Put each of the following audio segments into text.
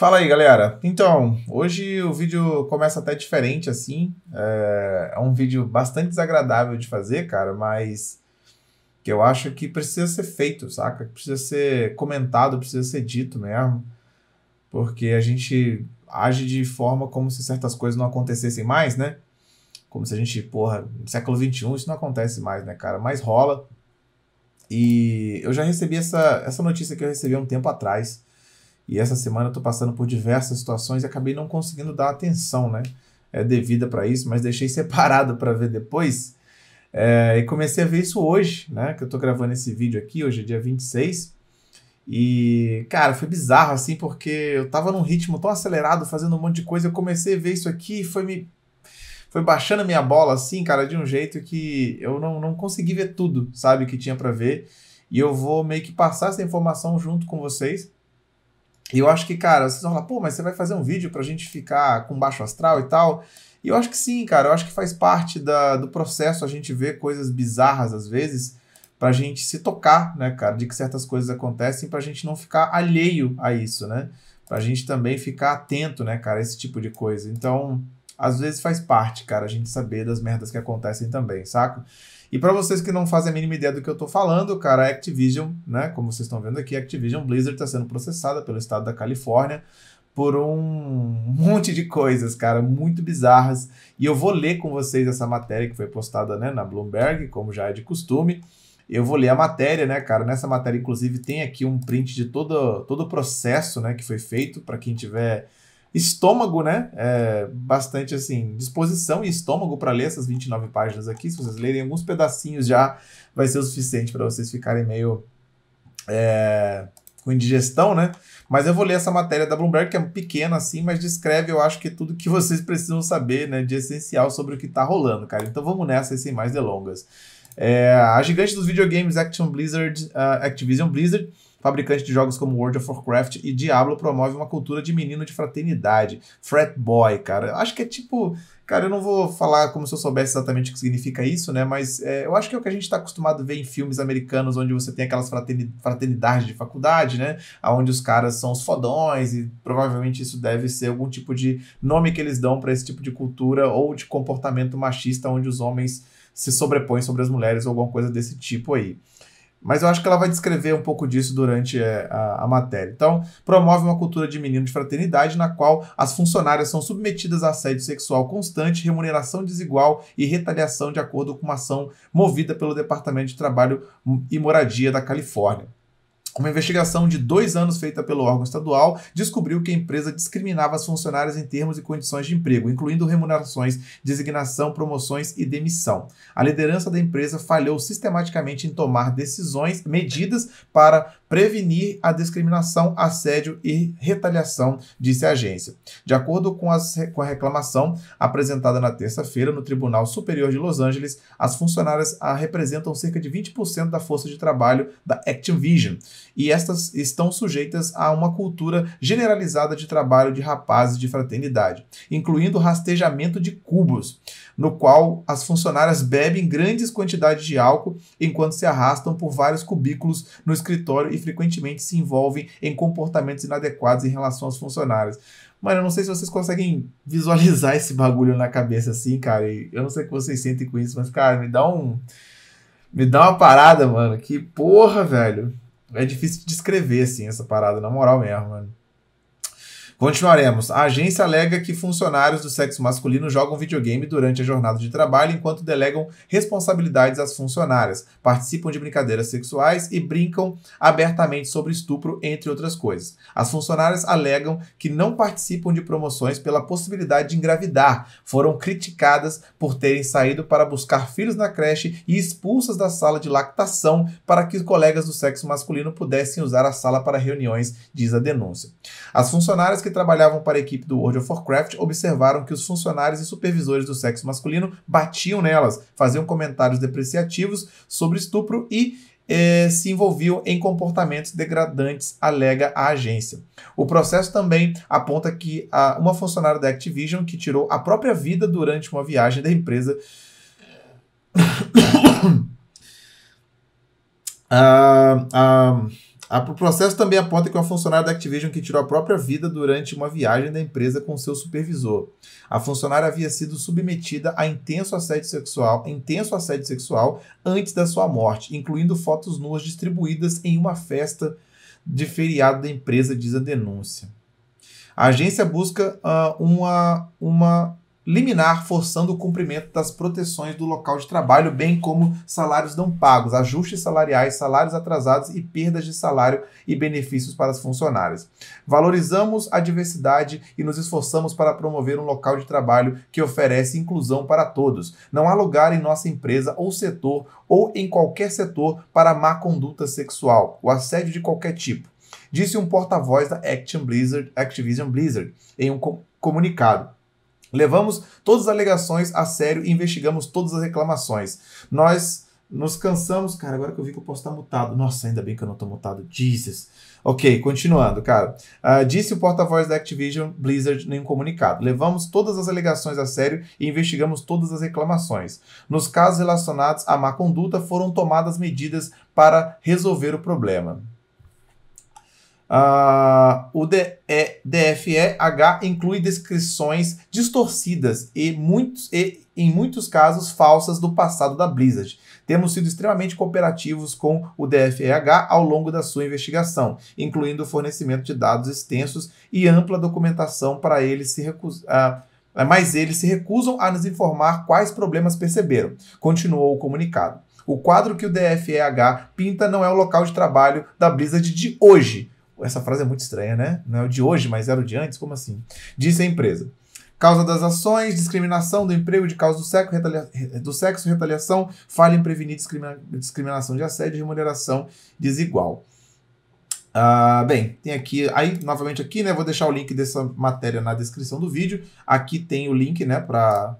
Fala aí, galera. Então, hoje o vídeo começa até diferente, assim. É, é, um vídeo bastante desagradável de fazer, cara, mas que eu acho que precisa ser feito, saca? Precisa ser comentado, precisa ser dito mesmo. Porque a gente age de forma como se certas coisas não acontecessem mais, né? Como se a gente, porra, no século XXI isso não acontece mais, né, cara? Mas rola. E eu já recebi essa, essa notícia que eu recebi há um tempo atrás e essa semana eu estou passando por diversas situações e acabei não conseguindo dar atenção né, é, devida para isso, mas deixei separado para ver depois. É, e comecei a ver isso hoje, né? Que eu estou gravando esse vídeo aqui, hoje é dia 26. E, cara, foi bizarro assim, porque eu estava num ritmo tão acelerado, fazendo um monte de coisa. Eu comecei a ver isso aqui e foi me. Foi baixando a minha bola assim, cara, de um jeito que eu não, não consegui ver tudo, sabe, que tinha para ver. E eu vou meio que passar essa informação junto com vocês e eu acho que, cara, vocês vão falar, pô, mas você vai fazer um vídeo pra gente ficar com baixo astral e tal? E eu acho que sim, cara. Eu acho que faz parte da, do processo a gente ver coisas bizarras às vezes pra gente se tocar, né, cara, de que certas coisas acontecem pra gente não ficar alheio a isso, né? Pra gente também ficar atento, né, cara, a esse tipo de coisa. Então, às vezes faz parte, cara, a gente saber das merdas que acontecem também, saco e para vocês que não fazem a mínima ideia do que eu estou falando, cara, a Activision, né, como vocês estão vendo aqui, a Activision Blizzard está sendo processada pelo estado da Califórnia por um monte de coisas, cara, muito bizarras. E eu vou ler com vocês essa matéria que foi postada né, na Bloomberg, como já é de costume. Eu vou ler a matéria, né, cara? Nessa matéria, inclusive, tem aqui um print de todo, todo o processo né, que foi feito para quem tiver estômago, né? É, bastante assim, disposição e estômago para ler essas 29 páginas aqui. Se vocês lerem alguns pedacinhos já, vai ser o suficiente para vocês ficarem meio é, com indigestão, né? Mas eu vou ler essa matéria da Bloomberg, que é pequena assim, mas descreve, eu acho que tudo que vocês precisam saber, né, de essencial sobre o que está rolando, cara. Então vamos nessa e sem mais delongas. É, a gigante dos videogames Action Blizzard, uh, Activision Blizzard, fabricante de jogos como World of Warcraft e Diablo, promove uma cultura de menino de fraternidade. Frat boy, cara. Acho que é tipo. Cara, eu não vou falar como se eu soubesse exatamente o que significa isso, né? Mas é, eu acho que é o que a gente está acostumado a ver em filmes americanos, onde você tem aquelas fraternidades de faculdade, né? Aonde os caras são os fodões, e provavelmente isso deve ser algum tipo de nome que eles dão para esse tipo de cultura ou de comportamento machista, onde os homens se sobrepõem sobre as mulheres ou alguma coisa desse tipo aí. Mas eu acho que ela vai descrever um pouco disso durante é, a, a, matéria. Então, promove uma cultura de menino de fraternidade na qual as funcionárias são submetidas a assédio sexual constante, remuneração desigual e retaliação de acordo com uma ação movida pelo Departamento de Trabalho e Moradia da Califórnia. Uma investigação de dois anos feita pelo órgão estadual descobriu que a empresa discriminava as funcionárias em termos e condições de emprego, incluindo remunerações, designação, promoções e demissão. A liderança da empresa falhou sistematicamente em tomar decisões, medidas para prevenir a discriminação, assédio e retaliação, disse a agência. De acordo com, as, com a reclamação apresentada na terça-feira no Tribunal Superior de Los Angeles, as funcionárias ah, representam cerca de 20% da força de trabalho da Activision e estas estão sujeitas a uma cultura generalizada de trabalho de rapazes de fraternidade, incluindo rastejamento de cubos, no qual as funcionárias bebem grandes quantidades de álcool enquanto se arrastam por vários cubículos no escritório e frequentemente se envolvem em comportamentos inadequados em relação aos funcionários. Mano, eu não sei se vocês conseguem visualizar esse bagulho na cabeça assim, cara. E eu não sei o que vocês sentem com isso, mas, cara, me dá um. Me dá uma parada, mano. Que porra, velho. É difícil de descrever, assim, essa parada, na moral mesmo, mano. Continuaremos. A agência alega que funcionários do sexo masculino jogam videogame durante a jornada de trabalho enquanto delegam responsabilidades às funcionárias, participam de brincadeiras sexuais e brincam abertamente sobre estupro, entre outras coisas. As funcionárias alegam que não participam de promoções pela possibilidade de engravidar, foram criticadas por terem saído para buscar filhos na creche e expulsas da sala de lactação para que colegas do sexo masculino pudessem usar a sala para reuniões, diz a denúncia. As funcionárias que que trabalhavam para a equipe do World of Warcraft observaram que os funcionários e supervisores do sexo masculino batiam nelas, faziam comentários depreciativos sobre estupro e eh, se envolviam em comportamentos degradantes, alega a agência. O processo também aponta que a, uma funcionária da Activision que tirou a própria vida durante uma viagem da empresa. uh, uh o processo também aponta que é uma funcionária da Activision que tirou a própria vida durante uma viagem da empresa com seu supervisor. A funcionária havia sido submetida a intenso assédio sexual, intenso assédio sexual antes da sua morte, incluindo fotos nuas distribuídas em uma festa de feriado da empresa, diz a denúncia. A agência busca uh, uma, uma liminar forçando o cumprimento das proteções do local de trabalho, bem como salários não pagos, ajustes salariais, salários atrasados e perdas de salário e benefícios para as funcionárias Valorizamos a diversidade e nos esforçamos para promover um local de trabalho que oferece inclusão para todos. Não há lugar em nossa empresa ou setor ou em qualquer setor para má conduta sexual, o assédio de qualquer tipo. Disse um porta-voz da Blizzard, Activision Blizzard em um comunicado. Levamos todas as alegações a sério e investigamos todas as reclamações. Nós nos cansamos. Cara, agora que eu vi que eu posso estar mutado. Nossa, ainda bem que eu não estou mutado. Jesus. Ok, continuando, cara. Uh, disse o porta-voz da Activision Blizzard em um comunicado. Levamos todas as alegações a sério e investigamos todas as reclamações. Nos casos relacionados à má conduta, foram tomadas medidas para resolver o problema. Uh, o DFEH inclui descrições distorcidas e, muitos, e, em muitos casos, falsas do passado da Blizzard. Temos sido extremamente cooperativos com o DFEH ao longo da sua investigação, incluindo o fornecimento de dados extensos e ampla documentação para eles se recusar. Uh, ah, mas eles se recusam a nos informar quais problemas perceberam, continuou o comunicado. O quadro que o DFEH pinta não é o local de trabalho da Blizzard de hoje, essa frase é muito estranha, né? Não é o de hoje, mas era o de antes? Como assim? Disse a empresa. Causa das ações, discriminação do emprego de causa do sexo, retalia... do sexo retaliação, falha em prevenir discrimina... discriminação de assédio e remuneração desigual. Uh, bem, tem aqui, aí novamente aqui, né? Vou deixar o link dessa matéria na descrição do vídeo. Aqui tem o link, né, para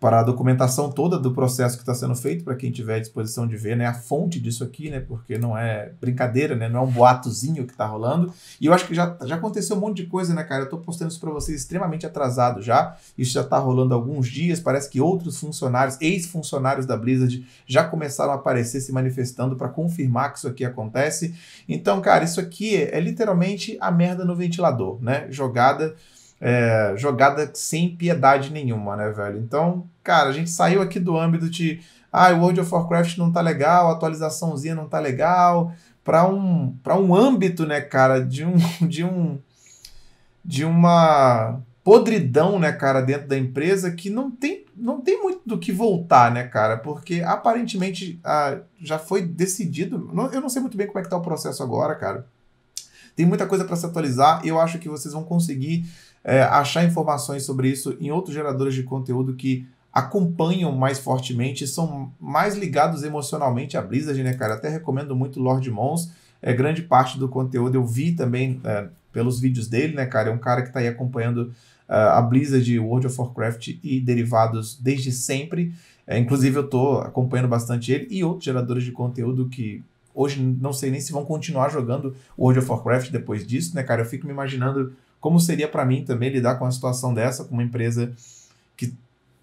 para a documentação toda do processo que está sendo feito, para quem tiver disposição de ver, né, a fonte disso aqui, né, porque não é brincadeira, né, não é um boatozinho que está rolando. E eu acho que já, já aconteceu um monte de coisa, né, cara? Eu estou postando isso para vocês extremamente atrasado já. Isso já está rolando há alguns dias. Parece que outros funcionários, ex-funcionários da Blizzard, já começaram a aparecer se manifestando para confirmar que isso aqui acontece. Então, cara, isso aqui é, é literalmente a merda no ventilador, né? Jogada é, jogada sem piedade nenhuma, né, velho? Então, cara, a gente saiu aqui do âmbito de ah, o World of Warcraft não tá legal, a atualizaçãozinha não tá legal, para um para um âmbito, né, cara, de um de um de uma podridão, né, cara, dentro da empresa que não tem não tem muito do que voltar, né, cara? Porque aparentemente ah, já foi decidido. Não, eu não sei muito bem como é que tá o processo agora, cara. Tem muita coisa para se atualizar. Eu acho que vocês vão conseguir é, achar informações sobre isso em outros geradores de conteúdo que acompanham mais fortemente, são mais ligados emocionalmente à Blizzard, né, cara? Até recomendo muito Lord Mons. É, grande parte do conteúdo eu vi também é, pelos vídeos dele, né, cara? É um cara que está aí acompanhando uh, a Blizzard, World of Warcraft e derivados desde sempre. É, inclusive, eu estou acompanhando bastante ele e outros geradores de conteúdo que hoje não sei nem se vão continuar jogando World of Warcraft depois disso, né, cara? Eu fico me imaginando como seria para mim também lidar com uma situação dessa, com uma empresa que,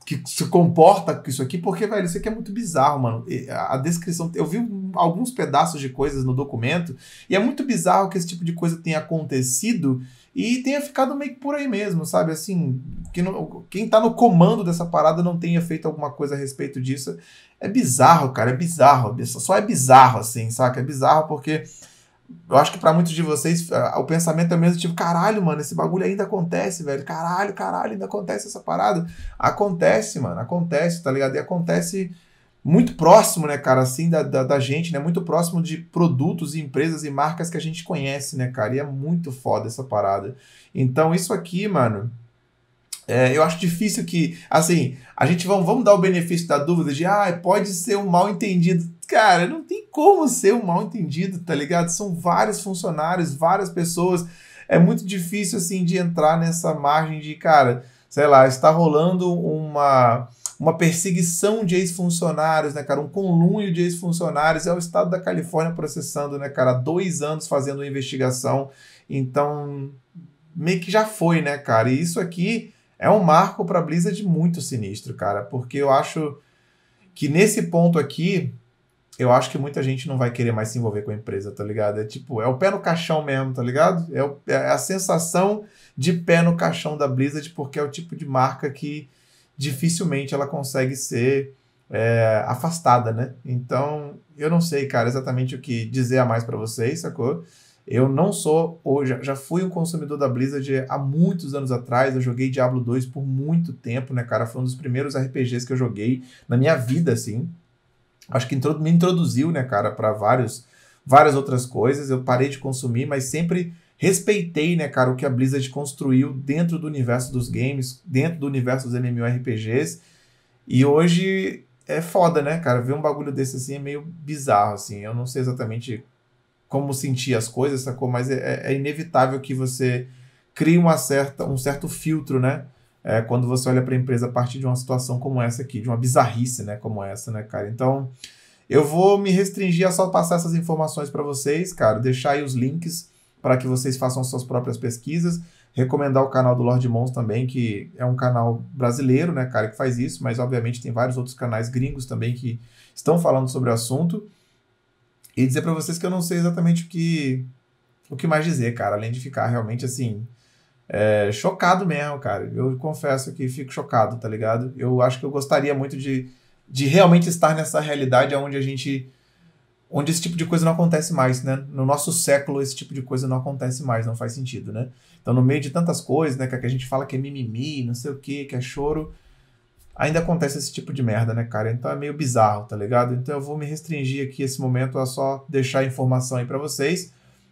que se comporta com isso aqui, porque, velho, isso aqui é muito bizarro, mano. A descrição. Eu vi alguns pedaços de coisas no documento, e é muito bizarro que esse tipo de coisa tenha acontecido e tenha ficado meio que por aí mesmo, sabe? Assim, que não, quem tá no comando dessa parada não tenha feito alguma coisa a respeito disso. É bizarro, cara, é bizarro. Só é bizarro, assim, saca? É bizarro porque eu acho que para muitos de vocês o pensamento é o mesmo tipo, caralho, mano, esse bagulho ainda acontece, velho. Caralho, caralho, ainda acontece essa parada. Acontece, mano, acontece, tá ligado? E acontece muito próximo, né, cara, assim, da, da, da gente, né? Muito próximo de produtos empresas e marcas que a gente conhece, né, cara? E é muito foda essa parada. Então, isso aqui, mano, é, eu acho difícil que, assim, a gente vamos, vamos dar o benefício da dúvida de, ah, pode ser um mal entendido cara, não tem como ser um mal entendido, tá ligado? São vários funcionários, várias pessoas. É muito difícil, assim, de entrar nessa margem de, cara, sei lá, está rolando uma uma perseguição de ex-funcionários, né, cara? Um conluio de ex-funcionários. É o estado da Califórnia processando, né, cara? Dois anos fazendo uma investigação. Então, meio que já foi, né, cara? E isso aqui é um marco para Blizzard muito sinistro, cara, porque eu acho que nesse ponto aqui eu acho que muita gente não vai querer mais se envolver com a empresa, tá ligado? É tipo, é o pé no caixão mesmo, tá ligado? É, o, é, é a sensação de pé no caixão da Blizzard, porque é o tipo de marca que dificilmente ela consegue ser é, afastada, né? Então, eu não sei, cara, exatamente o que dizer a mais para vocês, sacou? Eu não sou hoje, já fui um consumidor da Blizzard há muitos anos atrás. Eu joguei Diablo 2 por muito tempo, né, cara? Foi um dos primeiros RPGs que eu joguei na minha vida, assim acho que introdu me introduziu, né, cara, para vários várias outras coisas. Eu parei de consumir, mas sempre respeitei, né, cara, o que a Blizzard construiu dentro do universo dos games, dentro do universo dos MMORPGs. E hoje é foda, né, cara? Ver um bagulho desse assim é meio bizarro, assim. Eu não sei exatamente como sentir as coisas, sacou? Mas é, é, é inevitável que você crie uma certa, um certo filtro, né? é, quando você olha para a empresa a partir de uma situação como essa aqui, de uma bizarrice, né, como essa, né, cara? Então, eu vou me restringir a só passar essas informações para vocês, cara, deixar aí os links para que vocês façam suas próprias pesquisas, recomendar o canal do Lord Mons também, que é um canal brasileiro, né, cara, que faz isso, mas obviamente tem vários outros canais gringos também que estão falando sobre o assunto. E dizer para vocês que eu não sei exatamente o que o que mais dizer, cara, além de ficar realmente assim, é, chocado mesmo, cara. Eu confesso que fico chocado, tá ligado? Eu acho que eu gostaria muito de, de realmente estar nessa realidade onde a gente. onde esse tipo de coisa não acontece mais, né? No nosso século, esse tipo de coisa não acontece mais, não faz sentido, né? Então, no meio de tantas coisas, né, que a gente fala que é mimimi, não sei o que, que é choro, ainda acontece esse tipo de merda, né, cara? Então é meio bizarro, tá ligado? Então eu vou me restringir aqui esse momento a só deixar a informação aí para vocês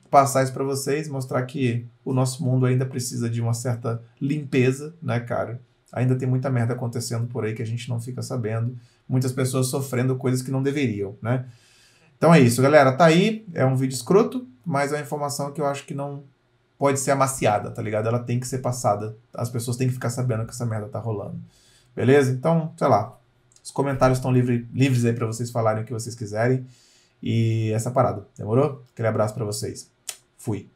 passar isso para vocês, mostrar que o nosso mundo ainda precisa de uma certa limpeza, né, cara? Ainda tem muita merda acontecendo por aí que a gente não fica sabendo. Muitas pessoas sofrendo coisas que não deveriam, né? Então é isso, galera. Tá aí, é um vídeo escroto, mas é uma informação que eu acho que não pode ser amaciada, tá ligado? Ela tem que ser passada. As pessoas têm que ficar sabendo que essa merda tá rolando. Beleza? Então, sei lá. Os comentários estão livre, livres aí para vocês falarem o que vocês quiserem. E essa parada, demorou? Aquele abraço para vocês. Fui.